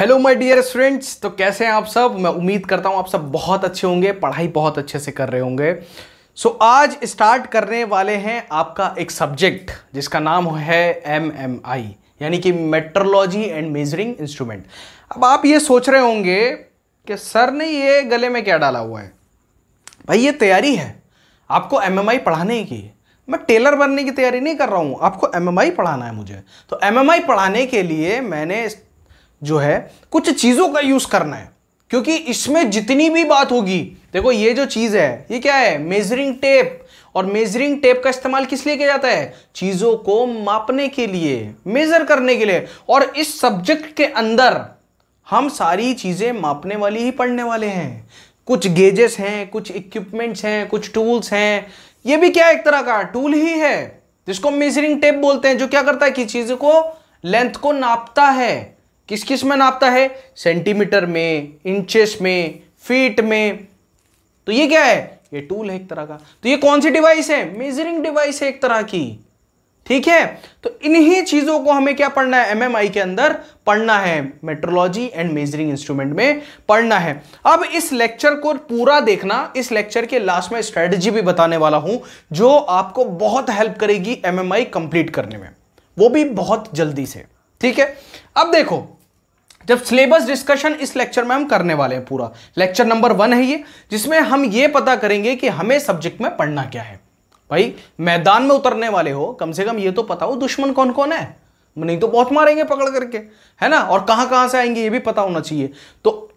hello my dear students तो कैसे हैं आप सब मैं उम्मीद करता हूं आप सब बहुत अच्छे होंगे पढ़ाई बहुत अच्छे से कर रहे होंगे सो so, आज स्टार्ट करने वाले हैं आपका एक सब्जेक्ट जिसका नाम है एम एम आई यानी कि मेट्रोलॉजी एंड मेजरिंग इंस्ट्रूमेंट अब आप ये सोच रहे होंगे कि सर ने ये गले में क्या डाला हुआ है भाई ये तैयारी है आपको एम पढ़ाने की मैं टेलर बनने की तैयारी नहीं कर रहा हूँ आपको एम पढ़ाना है मुझे तो एम पढ़ाने के लिए मैंने जो है कुछ चीज़ों का यूज़ करना है क्योंकि इसमें जितनी भी बात होगी देखो ये जो चीज़ है ये क्या है मेजरिंग टेप और मेजरिंग टेप का इस्तेमाल किस लिए किया जाता है चीज़ों को मापने के लिए मेज़र करने के लिए और इस सब्जेक्ट के अंदर हम सारी चीज़ें मापने वाली ही पढ़ने वाले हैं कुछ गेजेस हैं कुछ इक्विपमेंट्स हैं कुछ टूल्स हैं ये भी क्या एक तरह का टूल ही है जिसको मेजरिंग टेप बोलते हैं जो क्या करता है कि चीज़ को लेंथ को नापता है किस किस में नापता है सेंटीमीटर में इंचेस में फीट में तो ये क्या है ये टूल है एक तरह का तो ये कौन सी डिवाइस है मेजरिंग डिवाइस है एक तरह की ठीक है तो इन्हीं चीजों को हमें क्या पढ़ना है एमएमआई के अंदर पढ़ना है मेट्रोलॉजी एंड मेजरिंग इंस्ट्रूमेंट में पढ़ना है अब इस लेक्चर को पूरा देखना इस लेक्चर के लास्ट में स्ट्रेटजी भी बताने वाला हूं जो आपको बहुत हेल्प करेगी एमएमआई कंप्लीट करने में वो भी बहुत जल्दी से ठीक है अब देखो जब सिलेबस डिस्कशन इस लेक्चर में हम करने वाले हैं पूरा लेक्चर नंबर वन है ये जिसमें हम ये पता करेंगे कि हमें सब्जेक्ट में पढ़ना क्या है भाई मैदान में उतरने वाले हो कम से कम ये तो पता हो दुश्मन कौन कौन है नहीं तो बहुत मारेंगे पकड़ करके है ना और कहां कहां से आएंगे ये भी पता होना चाहिए तो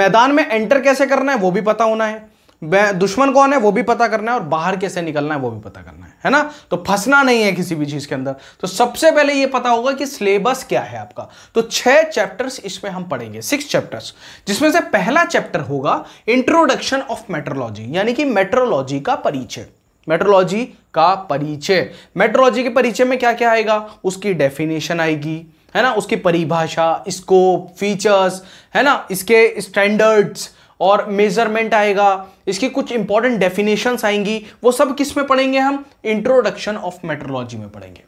मैदान में एंटर कैसे करना है वो भी पता होना है दुश्मन कौन है वो भी पता करना है और बाहर कैसे निकलना है वो भी पता करना है है ना तो फंसना नहीं है किसी भी चीज के अंदर तो सबसे पहले ये पता होगा कि सिलेबस क्या है आपका तो छह चैप्टर्स इसमें हम पढ़ेंगे सिक्स चैप्टर्स जिसमें से पहला चैप्टर होगा इंट्रोडक्शन ऑफ मेट्रोलॉजी यानी कि मेट्रोलॉजी का परिचय मेट्रोलॉजी का परिचय मेट्रोलॉजी के परिचय में क्या क्या आएगा उसकी डेफिनेशन आएगी है ना उसकी परिभाषा स्कोप फीचर्स है ना इसके स्टैंडर्ड्स और मेजरमेंट आएगा इसकी कुछ इंपॉर्टेंट डेफिनेशंस आएंगी वो सब किस में पढ़ेंगे हम इंट्रोडक्शन ऑफ मेट्रोलॉजी में पढ़ेंगे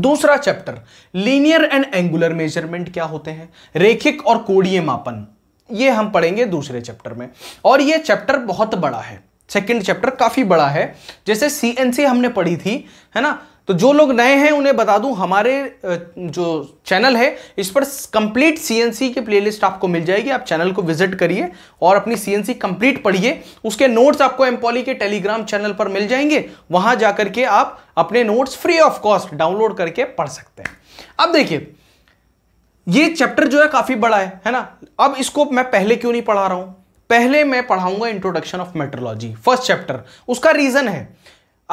दूसरा chapter linear and angular measurement क्या होते हैं रेखिक और कोडीय मापन ये हम पढ़ेंगे दूसरे चैप्टर में और ये चैप्टर बहुत बड़ा है सेकेंड चैप्टर काफ़ी बड़ा है जैसे सी हमने पढ़ी थी है ना तो जो लोग नए हैं उन्हें बता दूं हमारे जो चैनल है इस पर कंप्लीट सीएनसी की प्लेलिस्ट आपको मिल जाएगी आप चैनल को विजिट करिए और अपनी सीएनसी कंप्लीट पढ़िए उसके नोट्स आपको एम्पोली के टेलीग्राम चैनल पर मिल जाएंगे वहां जाकर के आप अपने notes free of cost download करके पढ़ सकते हैं अब देखिए ये चैप्टर जो है काफी बड़ा है है ना अब इसको मैं पहले क्यों नहीं पढ़ा रहा हूं पहले मैं पढ़ाऊंगा introduction of metrology first chapter उसका रीजन है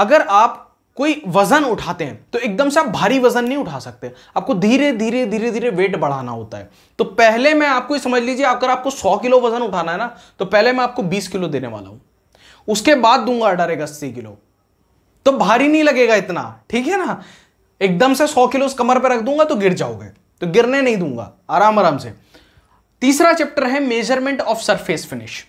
अगर आप कोई वजन उठाते हैं तो एकदम से आप भारी वजन नहीं उठा सकते आपको धीरे धीरे धीरे धीरे वेट बढ़ाना होता है तो पहले मैं आपको समझ लीजिए अगर आपको 100 किलो वजन उठाना है ना तो पहले मैं आपको 20 किलो देने वाला हूं उसके बाद दूंगा एक अस्सी किलो तो भारी नहीं लगेगा इतना ठीक है ना एकदम से सौ किलो कमर पर रख दूंगा तो गिर जाओगे तो गिरने नहीं दूंगा आराम आराम से तीसरा चैप्टर है मेजरमेंट ऑफ सरफेस फिनिश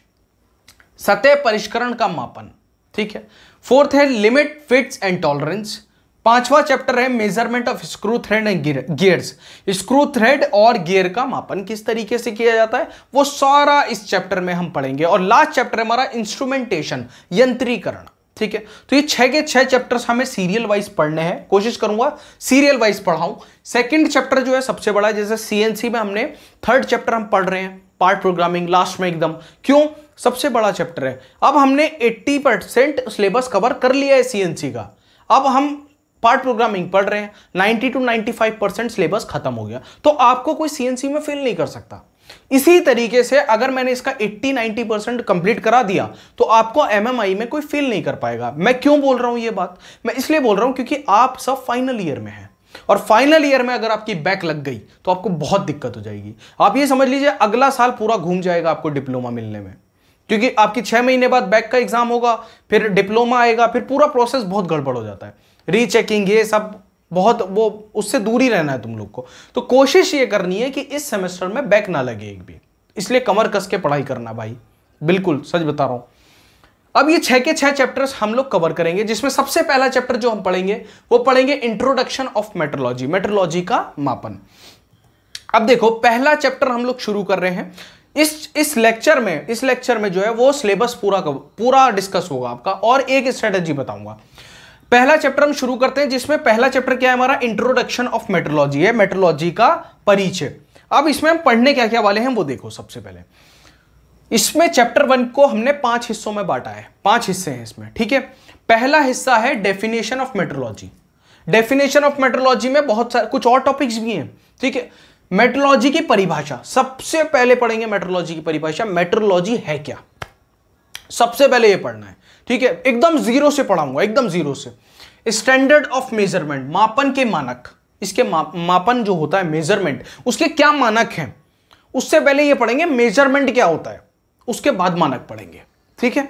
सतह परिष्करण का मापन ठीक है फोर्थ है लिमिट फिट्स एंड टॉलरेंस पांचवा चैप्टर है measurement of screw thread and gears screw thread और गियर का मापन किस तरीके से किया जाता है वो सारा इस चैप्टर में हम पढ़ेंगे और लास्ट चैप्टर हमारा इंस्ट्रूमेंटेशन यंत्रीकरण ठीक है तो ये छह के छह चैप्टर्स हमें सीरियल वाइज पढ़ने हैं कोशिश करूंगा सीरियल वाइज पढ़ाऊं सेकंड चैप्टर जो है सबसे बड़ा जैसे सीएनसी में हमने थर्ड चैप्टर हम पढ़ रहे हैं पार्ट प्रोग्रामिंग लास्ट में एकदम क्यों सबसे बड़ा चैप्टर है अब हमने 80 परसेंट सिलेबस कवर कर लिया है सीएनसी का अब हम पार्ट प्रोग्रामिंग पढ़ रहे हैं 90 टू 95 परसेंट सिलेबस खत्म हो गया तो आपको कोई सीएनसी में फेल नहीं कर सकता इसी तरीके से अगर मैंने इसका 80-90 परसेंट कंप्लीट करा दिया तो आपको एमएमआई में कोई फेल नहीं कर पाएगा मैं क्यों बोल रहा हूं यह बात मैं इसलिए बोल रहा हूं क्योंकि आप सब फाइनल ईयर में हैं और फाइनल ईयर में अगर आपकी बैक लग गई तो आपको बहुत दिक्कत हो जाएगी आप ये समझ लीजिए अगला साल पूरा घूम जाएगा आपको डिप्लोमा मिलने में क्योंकि आपकी छह महीने बाद बैक का एग्जाम होगा फिर डिप्लोमा आएगा फिर पूरा प्रोसेस बहुत गड़बड़ हो जाता है रीचेकिंग ये सब बहुत वो उससे दूर ही रहना है तुम लोग को तो कोशिश ये करनी है कि इस सेमेस्टर में बैक ना लगे एक भी इसलिए कमर कस के पढ़ाई करना भाई बिल्कुल सच बता रहा हूं अब ये छह के छह चैप्टर्स हम लोग कवर करेंगे जिसमें सबसे पहला चैप्टर जो हम पढ़ेंगे वो पढ़ेंगे इंट्रोडक्शन ऑफ मेट्रोलॉजी मेट्रोलॉजी का मापन अब देखो पहला चैप्टर हम लोग शुरू कर रहे हैं इस इस लेक्चर में इस लेक्चर में जो है वो सिलेबस पूरा कव, पूरा डिस्कस होगा आपका और एक स्ट्रेटेजी बताऊंगा पहला चैप्टर हम शुरू करते हैं जिसमें पहला चैप्टर क्या है हमारा इंट्रोडक्शन ऑफ मेट्रोलॉजी है मेट्रोलॉजी का परिचय अब इसमें हम पढ़ने क्या क्या वाले हैं वो देखो सबसे पहले इसमें चैप्टर वन को हमने पांच हिस्सों में बांटा है पांच हिस्से हैं इसमें ठीक है पहला हिस्सा है definition of metrology definition of metrology में बहुत सारे कुछ और टॉपिक्स भी हैं ठीक है मेट्रोलॉजी की परिभाषा सबसे पहले पढ़ेंगे मेट्रोलॉजी की परिभाषा मेट्रोलॉजी है क्या सबसे पहले ये पढ़ना है ठीक है एकदम जीरो से पढ़ाऊंगा एकदम जीरो से स्टैंडर्ड ऑफ मेजरमेंट मापन के मानक इसके मा, मापन जो होता है मेजरमेंट उसके क्या मानक हैं उससे पहले ये पढ़ेंगे मेजरमेंट क्या होता है उसके बाद मानक पढ़ेंगे ठीक है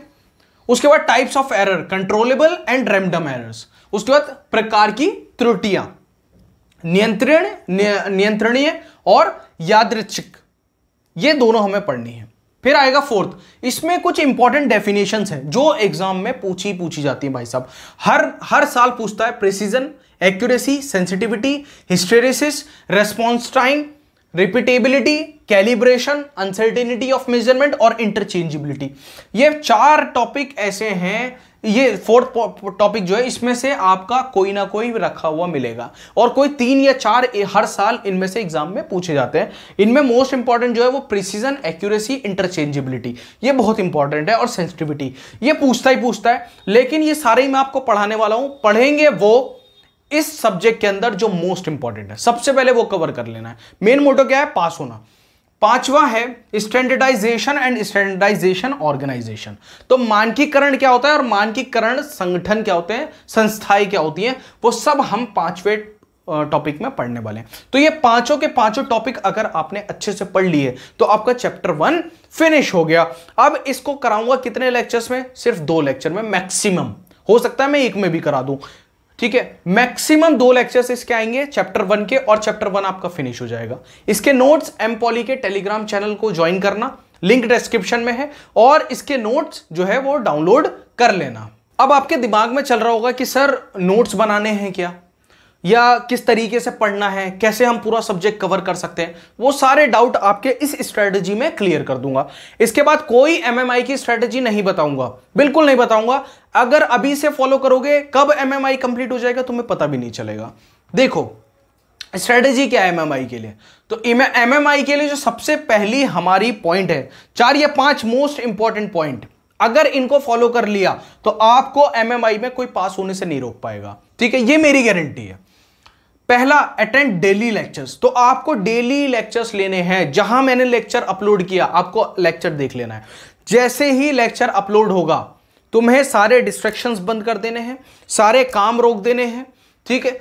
उसके बाद types of error controllable and random errors उसके बाद प्रकार की त्रुटियां नियंत्रण नियंत्रणीय और यादृच्छिक ये दोनों हमें पढ़नी है फिर आएगा फोर्थ इसमें कुछ इंपॉर्टेंट डेफिनेशन है जो एग्जाम में पूछी पूछी जाती है भाई साहब हर हर साल पूछता है precision accuracy sensitivity hysteresis response time repeatability calibration uncertainty of measurement और इंटरचेंजिबिलिटी ये चार टॉपिक ऐसे हैं ये फोर्थ टॉपिक जो है इसमें से आपका कोई ना कोई रखा हुआ मिलेगा और कोई तीन या चार हर साल इनमें से एग्जाम में पूछे जाते हैं इनमें मोस्ट इंपॉर्टेंट जो है वो प्रिसीजन एक्यूरेसी इंटरचेंजेबिलिटी ये बहुत इंपॉर्टेंट है और सेंसिटिविटी ये पूछता ही पूछता है लेकिन ये सारे ही मैं आपको पढ़ाने वाला हूं पढ़ेंगे वो इस सब्जेक्ट के अंदर जो मोस्ट इंपॉर्टेंट है सबसे पहले वो कवर कर लेना है मेन मोटो क्या है पास होना पांचवा है स्टैंडर्डाइजेशन एंड स्टैंडर्डाइजेशन ऑर्गेनाइजेशन तो मानकीकरण क्या होता है और मानकीकरण संगठन क्या होते हैं संस्थाएं क्या होती हैं वो सब हम पांचवे टॉपिक में पढ़ने वाले हैं तो ये पांचों के पांचों टॉपिक अगर आपने अच्छे से पढ़ लिए तो आपका चैप्टर वन फिनिश हो गया अब इसको कराऊंगा कितने लेक्चर्स में सिर्फ दो लेक्चर में मैक्सिमम हो सकता है मैं एक में भी करा दूं ठीक है मैक्सिमम दो लेक्चर्स इसके आएंगे चैप्टर वन के और चैप्टर वन आपका फिनिश हो जाएगा इसके नोट्स एम पॉली के टेलीग्राम चैनल को ज्वाइन करना लिंक डिस्क्रिप्शन में है और इसके नोट्स जो है वो डाउनलोड कर लेना अब आपके दिमाग में चल रहा होगा कि सर नोट्स बनाने हैं क्या या किस तरीके से पढ़ना है कैसे हम पूरा सब्जेक्ट कवर कर सकते हैं वो सारे डाउट आपके इस स्ट्रेटजी में क्लियर कर दूंगा इसके बाद कोई एमएमआई की स्ट्रेटजी नहीं बताऊंगा बिल्कुल नहीं बताऊंगा अगर अभी से फॉलो करोगे कब एमएमआई कंप्लीट हो जाएगा तुम्हें पता भी नहीं चलेगा देखो स्ट्रेटजी क्या है एमएमआई के लिए तो एमएमआई के लिए जो सबसे पहली हमारी पॉइंट है चार या पांच मोस्ट इंपॉर्टेंट पॉइंट अगर इनको फॉलो कर लिया तो आपको एमएमआई में कोई पास होने से नहीं रोक पाएगा ठीक है ये मेरी गारंटी है पहला अटेंड डेली लेक्चर्स तो आपको डेली लेक्चर्स लेने हैं जहां मैंने लेक्चर अपलोड किया आपको लेक्चर देख लेना है जैसे ही लेक्चर अपलोड होगा तुम्हें सारे डिस्ट्रेक्शंस बंद कर देने हैं सारे काम रोक देने हैं ठीक है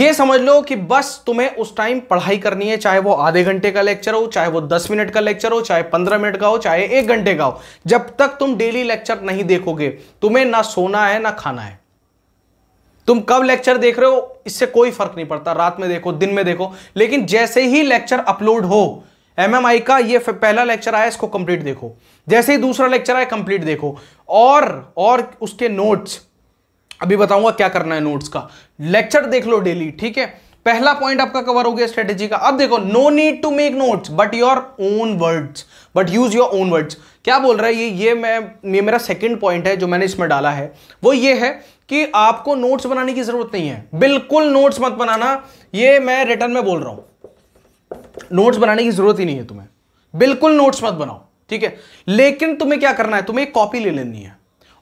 ये समझ लो कि बस तुम्हें उस टाइम पढ़ाई करनी है चाहे वो आधे घंटे का लेक्चर हो चाहे वो दस मिनट का लेक्चर हो चाहे पंद्रह मिनट का हो चाहे एक घंटे का हो जब तक तुम डेली लेक्चर नहीं देखोगे तुम्हें ना सोना है ना खाना है तुम कब लेक्चर देख रहे हो इससे कोई फर्क नहीं पड़ता रात में देखो दिन में देखो लेकिन जैसे ही लेक्चर अपलोड हो एमएमआई का ये पहला लेक्चर आया इसको कंप्लीट देखो जैसे ही दूसरा लेक्चर आया कंप्लीट देखो और और उसके नोट्स अभी बताऊंगा क्या करना है नोट्स का लेक्चर देख लो डेली ठीक है पहला पॉइंट आपका कवर हो गया स्ट्रेटेजी का अब देखो no need to make notes but your own words but use your own words क्या बोल रहा है ये ये मैं ये मेरा सेकंड पॉइंट है जो मैंने इसमें डाला है वो ये है कि आपको नोट्स बनाने की जरूरत नहीं है बिल्कुल नोट्स मत बनाना ये मैं रिटर्न में बोल रहा हूं नोट्स बनाने की जरूरत ही नहीं है तुम्हें बिल्कुल नोट्स मत बनाओ ठीक है लेकिन तुम्हें क्या करना है तुम्हें एक कॉपी ले लेनी है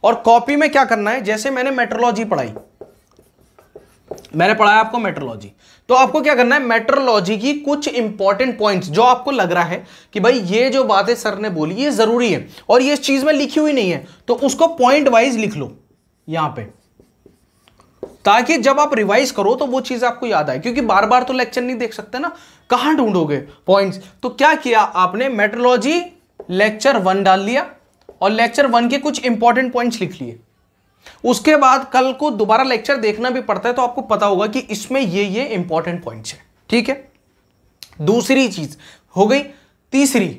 और कॉपी में क्या करना है जैसे मैंने मेट्रोलॉजी पढ़ाई मैंने पढ़ाया आपको मेट्रोलॉजी तो आपको क्या करना है मेट्रोलॉजी की कुछ इंपॉर्टेंट पॉइंट्स जो आपको लग रहा है कि भाई ये जो बातें सर ने बोली ये जरूरी है और ये चीज में लिखी हुई नहीं है तो उसको पॉइंट वाइज लिख लो यहां पे ताकि जब आप रिवाइज करो तो वो चीज आपको याद आए क्योंकि बार बार तो लेक्चर नहीं देख सकते ना कहां ढूंढोगे पॉइंट तो क्या किया आपने मेट्रोलॉजी लेक्चर वन डाल लिया और लेक्चर वन के कुछ इंपॉर्टेंट पॉइंट लिख लिए उसके बाद कल को दोबारा लेक्चर देखना भी पड़ता है तो आपको पता होगा कि इसमें ये ये इंपॉर्टेंट पॉइंट्स है ठीक है दूसरी चीज हो गई तीसरी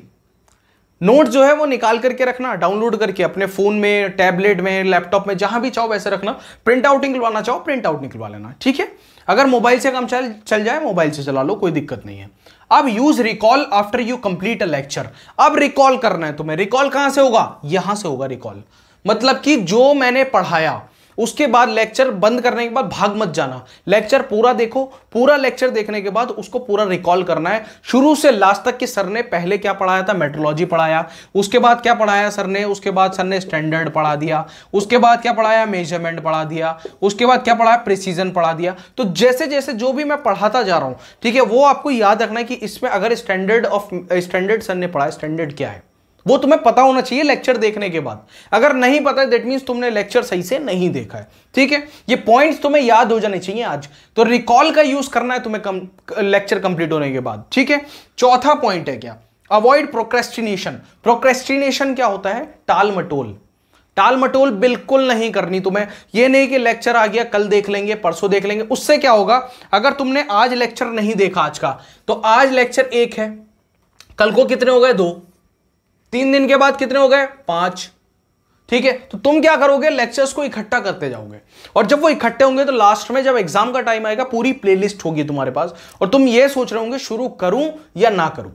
नोट जो है वो निकाल करके रखना डाउनलोड करके अपने फोन में टैबलेट में लैपटॉप में जहां भी चाहो वैसे रखना प्रिंट आउट निकलवाना चाहो प्रिंट आउट निकलवा लेना ठीक है अगर मोबाइल से काम चल चल जाए मोबाइल से चला लो कोई दिक्कत नहीं है अब use recall after you complete a lecture अब रिकॉल करना है तुम्हें रिकॉल कहां से होगा यहां से होगा रिकॉल मतलब कि जो मैंने पढ़ाया उसके बाद लेक्चर बंद करने के बाद भाग मत जाना लेक्चर पूरा देखो पूरा लेक्चर देखने के बाद उसको पूरा रिकॉल करना है शुरू से लास्ट तक कि सर ने पहले क्या पढ़ाया था मेट्रोलॉजी पढ़ाया उसके बाद क्या पढ़ाया सर ने उसके बाद सर ने स्टैंडर्ड पढ़ा दिया उसके बाद क्या पढ़ाया मेजरमेंट पढ़ा दिया उसके बाद क्या पढ़ाया प्रिसीजन पढ़ा दिया तो जैसे जैसे जो भी मैं पढ़ाता जा रहा हूँ ठीक है वो आपको याद रखना है कि इसमें अगर स्टैंडर्ड ऑफ स्टैंडर्ड सर ने पढ़ा स्टैंडर्ड क्या है वो तुम्हें पता होना चाहिए लेक्चर देखने के बाद अगर नहीं पता है दैट मीन्स तुमने लेक्चर सही से नहीं देखा है ठीक है ये पॉइंट्स तुम्हें याद हो जाने चाहिए आज तो रिकॉल का यूज करना है तुम्हें कम, लेक्चर कंप्लीट होने के बाद ठीक है चौथा पॉइंट है क्या अवॉइड प्रोक्रेस्टिनेशन प्रोक्रेस्टिनेशन क्या होता है टाल मटोल टाल मटोल बिल्कुल नहीं करनी तुम्हें ये नहीं कि लेक्चर आ गया कल देख लेंगे परसों देख लेंगे उससे क्या होगा अगर तुमने आज लेक्चर नहीं देखा आज का तो आज लेक्चर एक है कल को कितने हो गए दो तीन दिन के बाद कितने हो गए पांच ठीक है तो तुम क्या करोगे लेक्चर्स को इकट्ठा करते जाओगे और जब वो इकट्ठे होंगे तो लास्ट में जब एग्जाम का टाइम आएगा पूरी प्लेलिस्ट होगी तुम्हारे पास और तुम ये सोच रहे होंगे शुरू करूं या ना करूं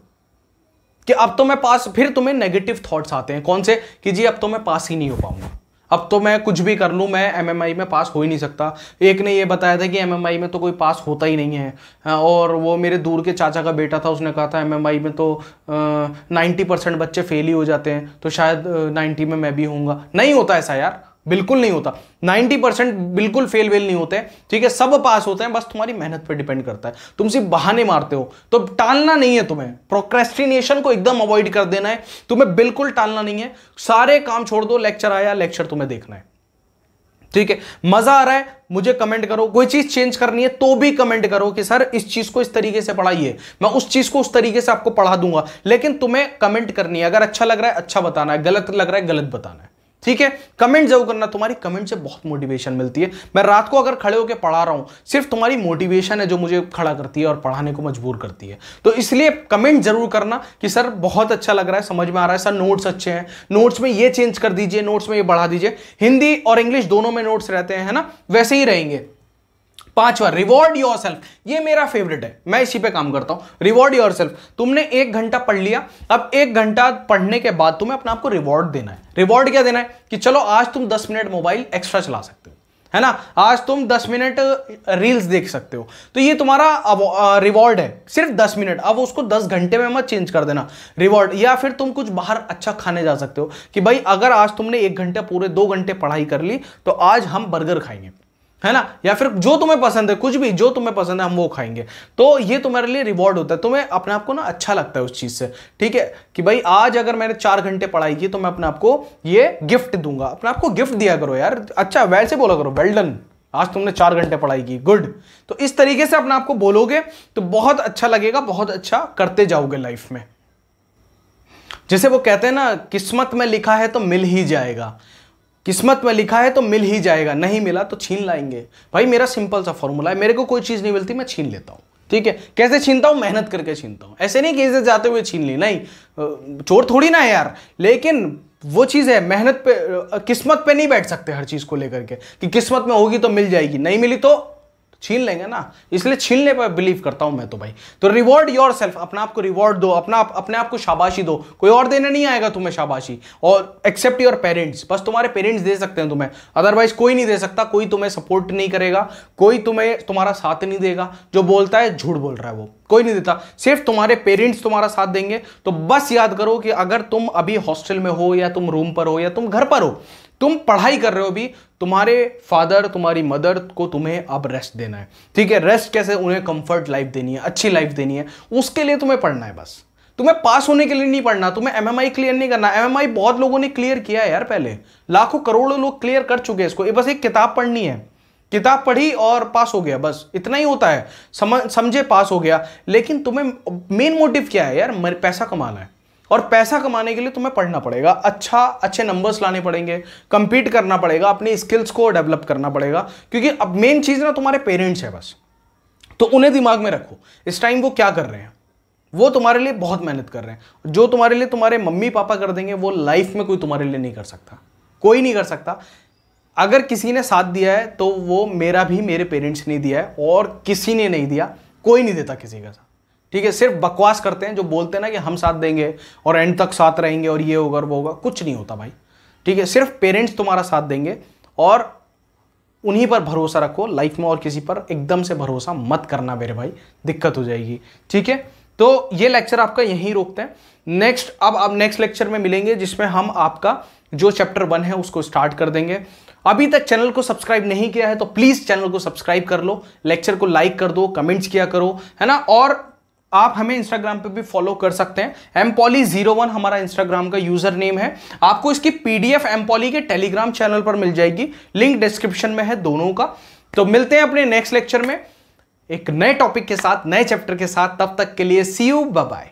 कि अब तो मैं पास फिर तुम्हें नेगेटिव थॉट्स आते हैं कौन से कि जी अब तो मैं पास ही नहीं हो पाऊंगा अब तो मैं कुछ भी कर लूँ मैं एमएमआई में पास हो ही नहीं सकता एक ने ये बताया था कि एमएमआई में तो कोई पास होता ही नहीं है हाँ, और वो मेरे दूर के चाचा का बेटा था उसने कहा था एमएमआई में तो नाइन्टी परसेंट बच्चे फेल ही हो जाते हैं तो शायद नाइन्टी में मैं भी हूँगा नहीं होता ऐसा यार बिल्कुल नहीं होता 90 परसेंट बिल्कुल फेल वेल नहीं होते ठीक है सब पास होते हैं बस तुम्हारी मेहनत पे डिपेंड करता है तुम सिर्फ बहाने मारते हो तो टालना नहीं है तुम्हें प्रोक्रेस्टिनेशन को एकदम अवॉइड कर देना है तुम्हें बिल्कुल टालना नहीं है सारे काम छोड़ दो लेक्चर आया लेक्चर तुम्हें देखना है ठीक है मजा आ रहा है मुझे कमेंट करो कोई चीज चेंज करनी है तो भी कमेंट करो कि सर इस चीज को इस तरीके से पढ़ाइए मैं उस चीज को उस तरीके से आपको पढ़ा दूंगा लेकिन तुम्हें कमेंट करनी है अगर अच्छा लग रहा है अच्छा बताना है गलत लग रहा है गलत बताना है ठीक है कमेंट जरूर करना तुम्हारी कमेंट से बहुत मोटिवेशन मिलती है मैं रात को अगर खड़े होकर पढ़ा रहा हूं सिर्फ तुम्हारी मोटिवेशन है जो मुझे खड़ा करती है और पढ़ाने को मजबूर करती है तो इसलिए कमेंट जरूर करना कि सर बहुत अच्छा लग रहा है समझ में आ रहा है सर नोट्स अच्छे हैं नोट्स में ये चेंज कर दीजिए नोट्स में ये बढ़ा दीजिए हिंदी और इंग्लिश दोनों में नोट्स रहते हैं है ना वैसे ही रहेंगे पांचवा रिवॉर्ड योर सेल्फ ये मेरा फेवरेट है मैं इसी पे काम करता हूं रिवॉर्ड योर सेल्फ तुमने एक घंटा पढ़ लिया अब एक घंटा पढ़ने के बाद तुम्हें अपने आपको रिवॉर्ड देना है रिवॉर्ड क्या देना है कि चलो आज तुम दस मिनट मोबाइल एक्स्ट्रा चला सकते हो है ना आज तुम दस मिनट रील्स देख सकते हो तो ये तुम्हारा रिवॉर्ड है सिर्फ दस मिनट अब उसको दस घंटे में मत चेंज कर देना रिवॉर्ड या फिर तुम कुछ बाहर अच्छा खाने जा सकते हो कि भाई अगर आज तुमने एक घंटे पूरे दो घंटे पढ़ाई कर ली तो आज हम बर्गर खाएंगे है ना या फिर जो तुम्हें पसंद है कुछ भी जो तुम्हें पसंद है हम वो खाएंगे तो ये तुम्हारे लिए रिवॉर्ड होता है तुम्हें अपने आप को ना अच्छा लगता है उस चीज़ से ठीक है कि भाई आज अगर मैंने चार घंटे पढ़ाई की तो मैं अपने आपको ये गिफ्ट दूंगा अपने आपको गिफ्ट दिया करो यार अच्छा वैसे बोला करो वेल्डन आज तुमने चार घंटे पढ़ाई की गुड तो इस तरीके से अपने आपको बोलोगे तो बहुत अच्छा लगेगा बहुत अच्छा करते जाओगे लाइफ में जैसे वो कहते हैं ना किस्मत में लिखा है तो मिल ही जाएगा किस्मत में लिखा है तो मिल ही जाएगा नहीं मिला तो छीन लाएंगे भाई मेरा सिंपल सा फॉर्मूला है मेरे को कोई चीज़ नहीं मिलती मैं छीन लेता हूँ ठीक है कैसे छीनता हूँ मेहनत करके छीनता हूँ ऐसे नहीं कि इसे जाते हुए छीन ली नहीं चोर थोड़ी ना है यार लेकिन वो चीज़ है मेहनत पे किस्मत पे नहीं बैठ सकते हर चीज़ को लेकर के कि किस्मत में होगी तो मिल जाएगी नहीं मिली तो छीन लेंगे ना इसलिए छीनने पर बिलीव करता हूं मैं तो भाई तो रिवॉर्ड योर सेल्फ अपना आपको रिवॉर्ड दो अपना अपने आप को शाबाशी दो कोई और देने नहीं आएगा तुम्हें शाबाशी और एक्सेप्ट योर पेरेंट्स बस तुम्हारे पेरेंट्स दे सकते हैं तुम्हें अदरवाइज कोई नहीं दे सकता कोई तुम्हें सपोर्ट नहीं करेगा कोई तुम्हें तुम्हारा साथ नहीं देगा जो बोलता है झूठ बोल रहा है वो कोई नहीं देता सिर्फ तुम्हारे पेरेंट्स तुम्हारा साथ देंगे तो बस याद करो कि अगर तुम अभी हॉस्टल में हो या तुम रूम पर हो या तुम घर पर हो तुम पढ़ाई कर रहे हो भी तुम्हारे फादर तुम्हारी मदर को तुम्हें अब रेस्ट देना है ठीक है रेस्ट कैसे उन्हें कंफर्ट लाइफ देनी है अच्छी लाइफ देनी है उसके लिए तुम्हें पढ़ना है बस तुम्हें पास होने के लिए नहीं पढ़ना तुम्हें एमएमआई क्लियर नहीं करना एम बहुत लोगों ने क्लियर किया है यार पहले लाखों करोड़ों लोग क्लियर कर चुके हैं इसको बस एक किताब पढ़नी है किताब पढ़ी और पास हो गया बस इतना ही होता है समझे पास हो गया लेकिन तुम्हें मेन मोटिव क्या है यार पैसा कमाना है और पैसा कमाने के लिए तुम्हें पढ़ना पड़ेगा अच्छा अच्छे नंबर्स लाने पड़ेंगे कंपीट करना पड़ेगा अपनी स्किल्स को डेवलप करना पड़ेगा क्योंकि अब मेन चीज़ ना तुम्हारे पेरेंट्स है बस तो उन्हें दिमाग में रखो इस टाइम वो क्या कर रहे हैं वो तुम्हारे लिए बहुत मेहनत कर रहे हैं जो तुम्हारे लिए तुम्हारे मम्मी पापा कर देंगे वो लाइफ में कोई तुम्हारे लिए नहीं कर सकता कोई नहीं कर सकता अगर किसी ने साथ दिया है तो वो मेरा भी मेरे पेरेंट्स ने दिया है और किसी ने नहीं दिया कोई नहीं देता किसी का साथ ठीक है सिर्फ बकवास करते हैं जो बोलते हैं ना कि हम साथ देंगे और एंड तक साथ रहेंगे और ये होगा वो होगा कुछ नहीं होता भाई ठीक है सिर्फ पेरेंट्स तुम्हारा साथ देंगे और उन्हीं पर भरोसा रखो लाइफ में और किसी पर एकदम से भरोसा मत करना मेरे भाई दिक्कत हो जाएगी ठीक है तो ये लेक्चर आपका यहीं रोकते हैं नेक्स्ट अब आप नेक्स्ट लेक्चर में मिलेंगे जिसमें हम आपका जो चैप्टर वन है उसको स्टार्ट कर देंगे अभी तक चैनल को सब्सक्राइब नहीं किया है तो प्लीज़ चैनल को सब्सक्राइब कर लो लेक्चर को लाइक कर दो कमेंट्स किया करो है ना और आप हमें इंस्टाग्राम पे भी फॉलो कर सकते हैं एमपॉली जीरो वन हमारा इंस्टाग्राम का यूजर नेम है आपको इसकी पीडीएफ एमपॉली के टेलीग्राम चैनल पर मिल जाएगी लिंक डिस्क्रिप्शन में है दोनों का तो मिलते हैं अपने नेक्स्ट लेक्चर में एक नए टॉपिक के साथ नए चैप्टर के साथ तब तक के लिए सी यू बाय